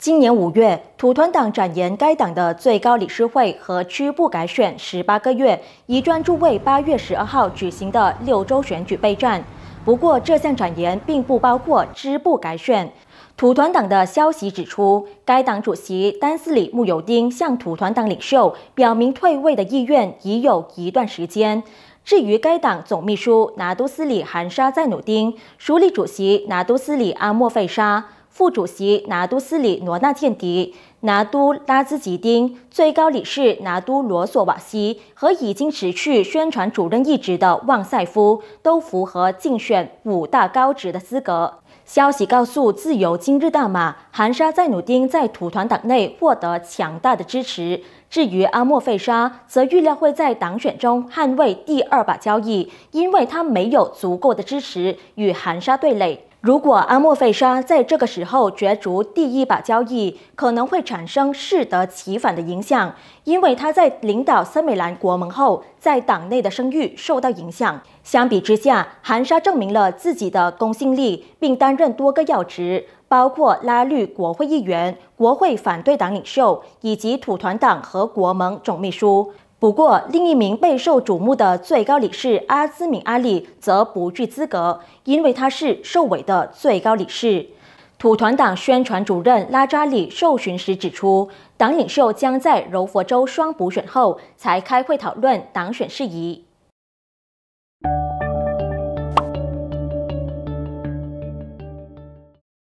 今年五月，土团党展言该党的最高理事会和支部改选十八个月，以专注为八月十二号举行的六州选举备战。不过，这项展言并不包括支部改选。土团党的消息指出，该党主席丹斯里穆尤丁向土团党领袖表明退位的意愿已有一段时间。至于该党总秘书拿督斯里含沙在努丁、署理主席拿督斯里阿莫费沙。副主席拿都斯里罗纳见迪、拿都拉兹吉丁、最高理事拿都罗索瓦西和已经辞去宣传主任一职的旺塞夫都符合竞选五大高职的资格。消息告诉《自由今日大马》，含沙在努丁在土团党内获得强大的支持。至于阿莫费沙，则预料会在党选中捍卫第二把交椅，因为他没有足够的支持与含沙对垒。如果阿莫费沙在这个时候角逐第一把交易，可能会产生适得其反的影响，因为他在领导森美兰国盟后，在党内的声誉受到影响。相比之下，韩沙证明了自己的公信力，并担任多个要职，包括拉律国会议员、国会反对党领袖以及土团党和国盟总秘书。不过，另一名备受瞩目的最高理事阿兹敏阿里则不具资格，因为他是受委的最高理事。土团党宣传主任拉扎里受询时指出，党领袖将在柔佛州双补选后才开会讨论党选事宜。